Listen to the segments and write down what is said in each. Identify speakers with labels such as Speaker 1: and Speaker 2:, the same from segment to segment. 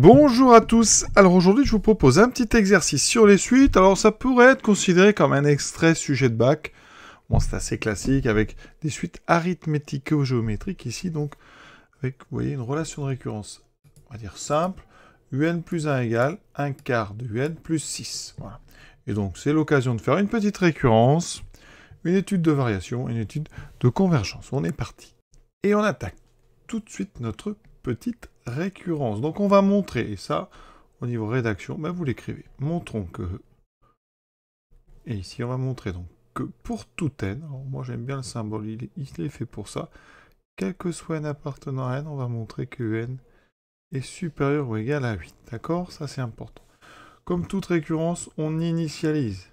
Speaker 1: Bonjour à tous, alors aujourd'hui je vous propose un petit exercice sur les suites, alors ça pourrait être considéré comme un extrait sujet de bac, bon c'est assez classique avec des suites arithmético-géométriques ici donc avec vous voyez une relation de récurrence, on va dire simple, un plus 1 égale un quart de un plus 6, voilà. Et donc c'est l'occasion de faire une petite récurrence, une étude de variation, une étude de convergence, on est parti. Et on attaque tout de suite notre petite récurrence. Donc on va montrer, et ça, au niveau rédaction, ben vous l'écrivez. Montrons que... Et ici, on va montrer donc que pour tout n, alors moi j'aime bien le symbole, il est, il fait pour ça, quel que soit n appartenant à n, on va montrer que n est supérieur ou égal à 8. D'accord Ça c'est important. Comme toute récurrence, on initialise.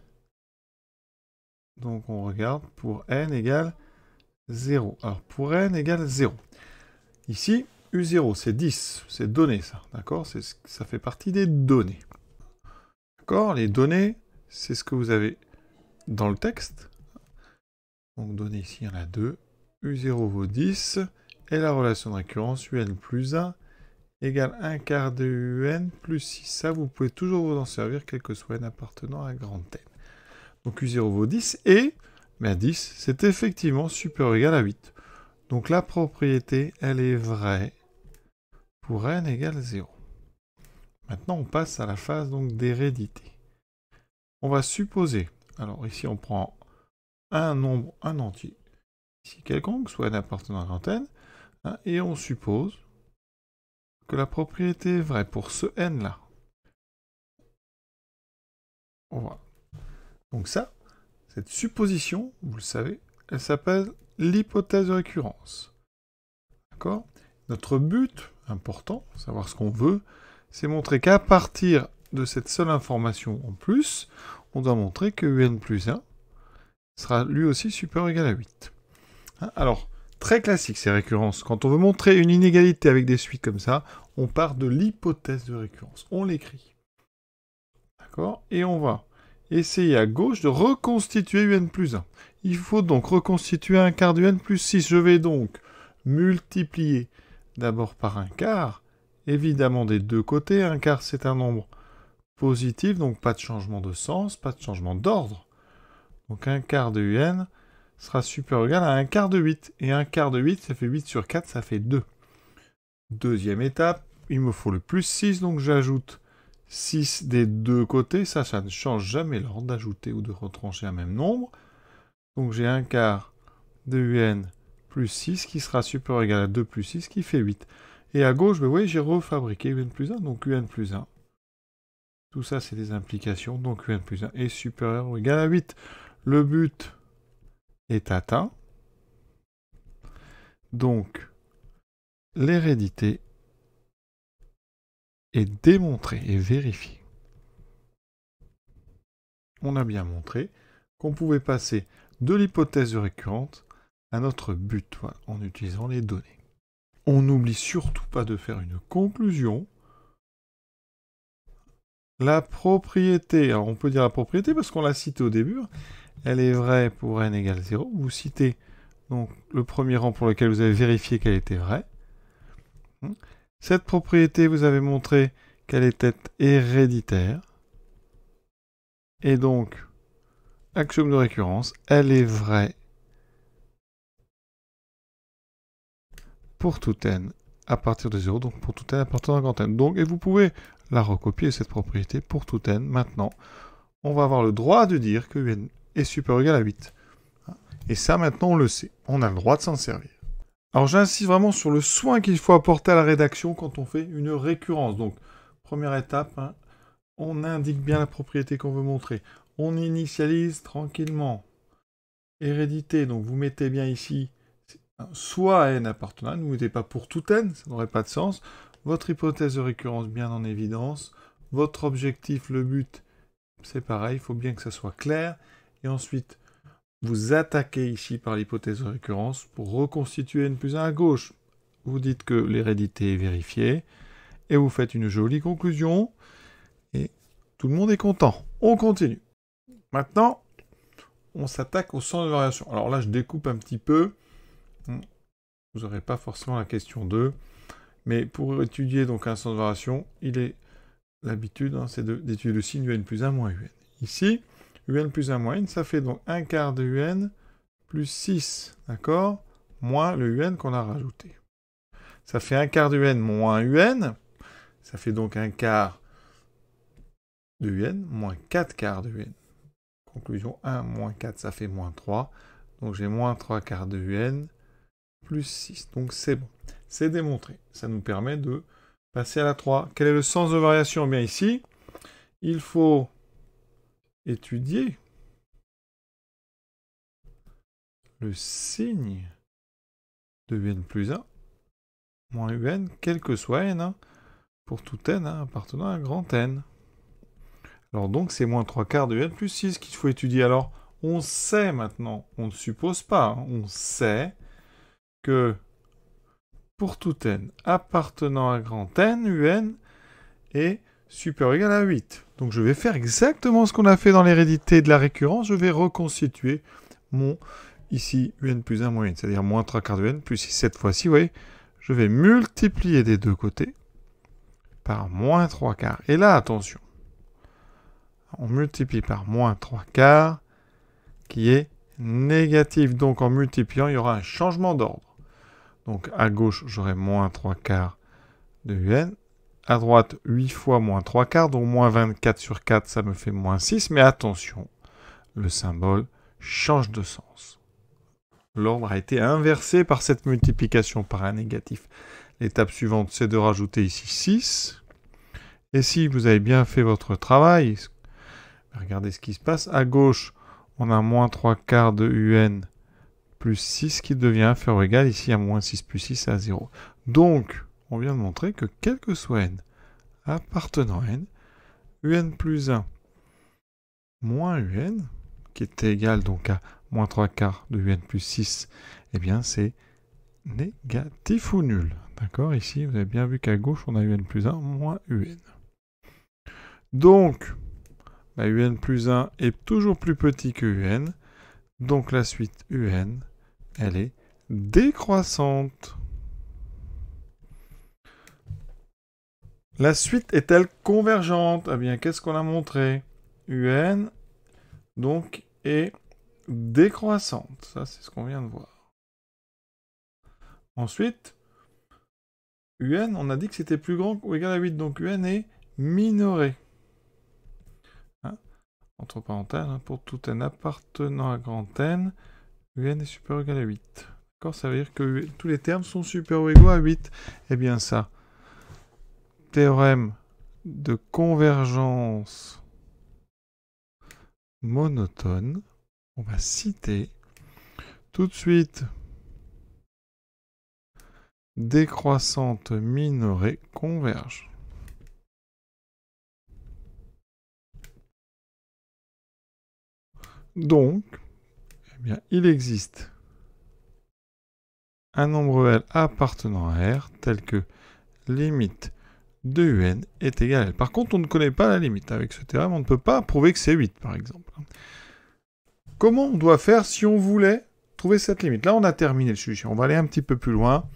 Speaker 1: Donc on regarde pour n égale 0. Alors pour n égale 0. Ici, U0, c'est 10, c'est donné ça, d'accord Ça fait partie des données. D'accord Les données, c'est ce que vous avez dans le texte. Donc données ici, il y en a 2. U0 vaut 10, et la relation de récurrence UN plus 1 égale 1 quart de UN plus 6. Ça, vous pouvez toujours vous en servir, quel que soit N appartenant à grand N. Donc U0 vaut 10, et ben 10, c'est effectivement supérieur ou égal à 8. Donc la propriété, elle est vraie pour n égale 0. Maintenant, on passe à la phase donc d'hérédité. On va supposer, alors ici on prend un nombre, un entier, ici quelconque, soit n appartenant à n, hein, et on suppose que la propriété est vraie pour ce n-là. Voilà. Donc ça, cette supposition, vous le savez, elle s'appelle l'hypothèse de récurrence. D'accord Notre but, important, savoir ce qu'on veut, c'est montrer qu'à partir de cette seule information en plus, on doit montrer que un plus 1 sera lui aussi supérieur ou égal à 8. Hein, alors, très classique ces récurrences. Quand on veut montrer une inégalité avec des suites comme ça, on part de l'hypothèse de récurrence. On l'écrit. D'accord Et on va essayer à gauche de reconstituer un plus 1. Il faut donc reconstituer un quart d'un plus 6. Je vais donc multiplier d'abord par un quart, évidemment des deux côtés, un quart c'est un nombre positif, donc pas de changement de sens, pas de changement d'ordre. Donc un quart de un sera super. égal à un quart de 8. Et un quart de 8, ça fait 8 sur 4, ça fait 2. Deuxième étape, il me faut le plus 6, donc j'ajoute 6 des deux côtés. Ça, ça ne change jamais l'ordre d'ajouter ou de retrancher un même nombre. Donc j'ai un quart de un plus 6 qui sera supérieur ou égal à 2 plus 6 qui fait 8. Et à gauche, vous ben voyez, j'ai refabriqué UN plus 1, donc UN plus 1. Tout ça, c'est des implications, donc UN plus 1 est supérieur ou égal à 8. Le but est atteint. Donc, l'hérédité est démontrée et vérifiée. On a bien montré qu'on pouvait passer de l'hypothèse récurrente notre but en utilisant les données. On n'oublie surtout pas de faire une conclusion. La propriété, alors on peut dire la propriété parce qu'on l'a citée au début, hein. elle est vraie pour n égale 0. Vous citez donc le premier rang pour lequel vous avez vérifié qu'elle était vraie. Hein. Cette propriété, vous avez montré qu'elle était héréditaire. Et donc, axiome de récurrence, elle est vraie pour tout n à partir de 0, donc pour tout n à partir de n Donc, et vous pouvez la recopier, cette propriété, pour tout n. Maintenant, on va avoir le droit de dire que n est supérieur égal à 8. Et ça, maintenant, on le sait. On a le droit de s'en servir. Alors, j'insiste vraiment sur le soin qu'il faut apporter à la rédaction quand on fait une récurrence. Donc, première étape, hein, on indique bien la propriété qu'on veut montrer. On initialise tranquillement. Hérédité, donc vous mettez bien ici soit n appartenant, ne mettez pas pour tout n, ça n'aurait pas de sens. Votre hypothèse de récurrence bien en évidence. Votre objectif, le but, c'est pareil, il faut bien que ça soit clair. Et ensuite, vous attaquez ici par l'hypothèse de récurrence pour reconstituer n plus 1 à gauche. Vous dites que l'hérédité est vérifiée et vous faites une jolie conclusion et tout le monde est content. On continue. Maintenant, on s'attaque au sens de variation. Alors là, je découpe un petit peu Hmm. vous n'aurez pas forcément la question 2. Mais pour étudier donc un sens de variation, il est l'habitude, hein, c'est d'étudier le signe un plus 1 moins un. Ici, un plus 1 moins n, ça fait donc 1 quart de un plus 6, d'accord Moins le un qu'on a rajouté. Ça fait 1 quart de un moins un, ça fait donc 1 quart de un moins 4 quarts de un. Conclusion 1 moins 4, ça fait moins 3. Donc j'ai moins 3 quarts de un 6. Donc c'est bon. C'est démontré. Ça nous permet de passer à la 3. Quel est le sens de variation eh Bien ici, il faut étudier le signe de n plus 1 moins un, quel que soit n, hein, pour tout n hein, appartenant à grand n. Alors donc c'est moins 3 quarts de n plus 6 qu'il faut étudier. Alors on sait maintenant, on ne suppose pas, hein, on sait que pour tout n appartenant à grand n, un est supérieur ou égal à 8. Donc je vais faire exactement ce qu'on a fait dans l'hérédité de la récurrence, je vais reconstituer mon ici un plus 1 moins 1, c'est-à-dire moins 3 quarts de n plus 6 cette fois-ci, vous voyez, je vais multiplier des deux côtés par moins 3 quarts. Et là, attention, on multiplie par moins 3 quarts qui est négatif. Donc en multipliant, il y aura un changement d'ordre. Donc à gauche, j'aurai moins 3 quarts de UN. À droite, 8 fois moins 3 quarts, donc moins 24 sur 4, ça me fait moins 6. Mais attention, le symbole change de sens. L'ordre a été inversé par cette multiplication par un négatif. L'étape suivante, c'est de rajouter ici 6. Et si vous avez bien fait votre travail, regardez ce qui se passe. À gauche, on a moins 3 quarts de UN plus 6 qui devient inférieur ou égal ici à moins 6 plus 6 à 0. Donc, on vient de montrer que quel que soit n appartenant à n, un plus 1 moins un, qui est égal donc à moins 3 quarts de un plus 6, eh bien c'est négatif ou nul. D'accord Ici, vous avez bien vu qu'à gauche, on a un plus 1 moins un. Donc, bah, un plus 1 est toujours plus petit que un, donc la suite UN, elle est décroissante. La suite est-elle convergente Eh bien, qu'est-ce qu'on a montré UN, donc, est décroissante. Ça, c'est ce qu'on vient de voir. Ensuite, UN, on a dit que c'était plus grand ou égal à 8, donc UN est minoré entre parenthèses, hein, pour tout n appartenant à grand n, un est supérieur ou égal à 8. D'accord Ça veut dire que tous les termes sont supérieurs ou égaux à 8. Eh bien ça, théorème de convergence monotone, on va citer tout de suite décroissante minorée converge. Donc, eh il existe un nombre L appartenant à R tel que limite de UN est égal à L. Par contre, on ne connaît pas la limite. Avec ce théorème, on ne peut pas prouver que c'est 8, par exemple. Comment on doit faire si on voulait trouver cette limite Là, on a terminé le sujet. On va aller un petit peu plus loin.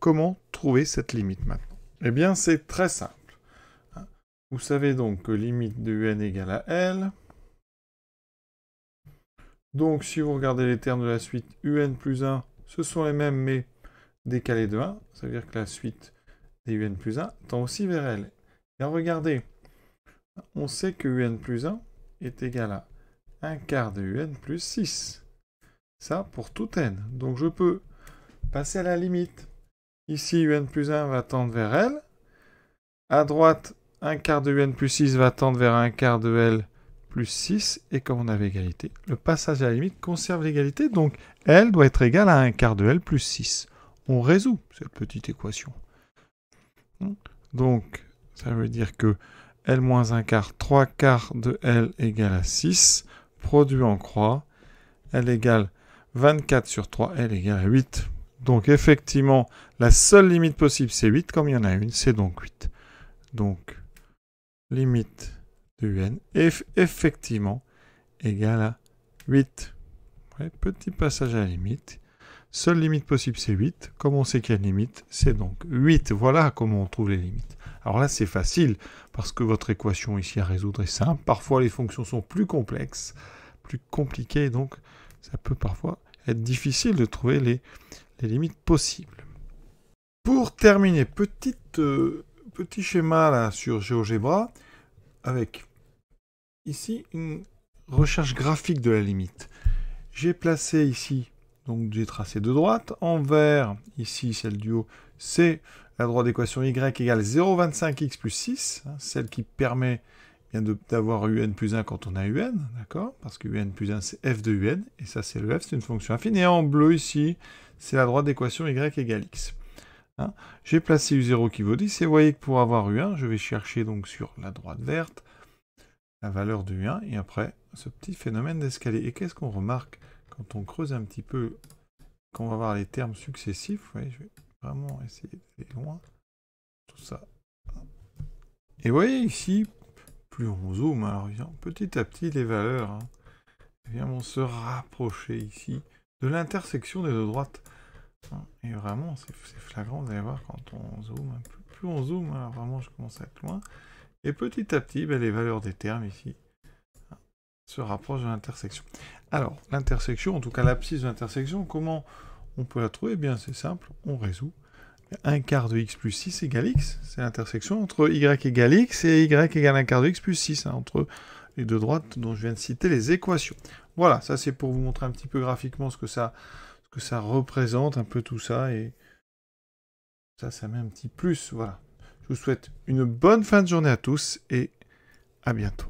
Speaker 1: Comment trouver cette limite maintenant Eh bien, c'est très simple. Vous savez donc que limite de UN égale à L. Donc si vous regardez les termes de la suite UN plus 1, ce sont les mêmes mais décalés de 1. Ça veut dire que la suite des UN plus 1 tend aussi vers l. Et regardez, on sait que UN plus 1 est égal à un quart de UN plus 6. Ça pour tout n. Donc je peux passer à la limite. Ici, UN plus 1 va tendre vers L. À droite, un quart de UN plus 6 va tendre vers un quart de L plus 6, et comme on avait égalité, le passage à la limite conserve l'égalité, donc L doit être égal à 1 quart de L plus 6. On résout cette petite équation. Hmm. Donc, ça veut dire que L moins 1 quart, 3 quarts de L égale à 6, produit en croix, L égale 24 sur 3, L égale à 8. Donc effectivement, la seule limite possible, c'est 8, comme il y en a une, c'est donc 8. Donc, limite UN est effectivement égal à 8. petit passage à la limite. Seule limite possible, c'est 8. Comme on sait qu'il y a limite, c'est donc 8. Voilà comment on trouve les limites. Alors là, c'est facile, parce que votre équation ici à résoudre est simple. Parfois, les fonctions sont plus complexes, plus compliquées, donc ça peut parfois être difficile de trouver les, limites possibles. Pour terminer, petite, euh, petit schéma là sur GeoGebra, avec ici une recherche graphique de la limite. J'ai placé ici, donc j'ai tracé de droite. En vert, ici, celle du haut, c'est la droite d'équation y égale 0,25x plus 6, hein, celle qui permet d'avoir un plus 1 quand on a un, d'accord Parce que un plus 1, c'est f de un, et ça, c'est le f, c'est une fonction affine. Et en bleu, ici, c'est la droite d'équation y égale x. Hein. J'ai placé u0 qui vaut 10, et vous voyez que pour avoir u1, je vais chercher donc sur la droite verte, la valeur de 1 et après, ce petit phénomène d'escalier. Et qu'est-ce qu'on remarque quand on creuse un petit peu, quand on va voir les termes successifs Vous je vais vraiment essayer d'aller loin. Tout ça. Et voyez ici, plus on zoome, alors petit à petit, les valeurs hein. viennent vont se rapprocher ici de l'intersection des deux droites. Et vraiment, c'est flagrant, d'aller voir, quand on zoome, plus, plus on zoome, alors vraiment, je commence à être loin, et petit à petit, ben, les valeurs des termes ici se rapprochent de l'intersection. Alors, l'intersection, en tout cas l'abscisse de l'intersection, comment on peut la trouver eh bien, c'est simple, on résout. 1 quart de x plus 6 égale x, c'est l'intersection entre y égale x et y égale 1 quart de x plus 6, hein, entre les deux droites dont je viens de citer les équations. Voilà, ça c'est pour vous montrer un petit peu graphiquement ce que ça, ce que ça représente, un peu tout ça, et ça, ça met un petit plus, voilà. Je vous souhaite une bonne fin de journée à tous et à bientôt.